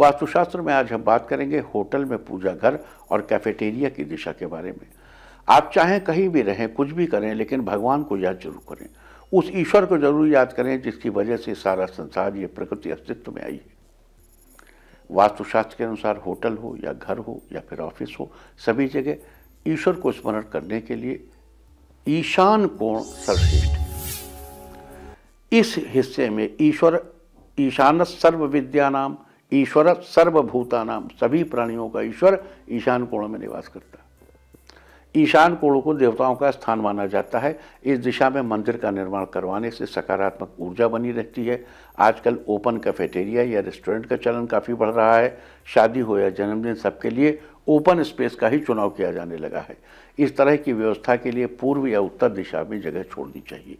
वास्तुशास्त्र में आज हम बात करेंगे होटल में पूजा घर और कैफेटेरिया की दिशा के बारे में आप चाहें कहीं भी रहें कुछ भी करें लेकिन भगवान को याद जरूर करें उस ईश्वर को जरूर याद करें जिसकी वजह से सारा संसार ये प्रकृति अस्तित्व में आई है वास्तुशास्त्र के अनुसार होटल हो या घर हो या फिर ऑफिस हो सभी जगह ईश्वर को स्मरण करने के लिए ईशान कोण सर्वश्रेष्ठ इस हिस्से में ईश्वर ईशान सर्व विद्या नाम ईश्वर सर्वभूता नाम सभी प्राणियों का ईश्वर ईशान कोण में निवास करता ईशान कोण को देवताओं का स्थान माना जाता है इस दिशा में मंदिर का निर्माण करवाने से सकारात्मक ऊर्जा बनी रहती है आजकल ओपन कैफेटेरिया या रेस्टोरेंट का चलन काफ़ी बढ़ रहा है शादी हो या जन्मदिन सबके लिए ओपन स्पेस का ही चुनाव किया जाने लगा है इस तरह की व्यवस्था के लिए पूर्व या उत्तर दिशा में जगह छोड़नी चाहिए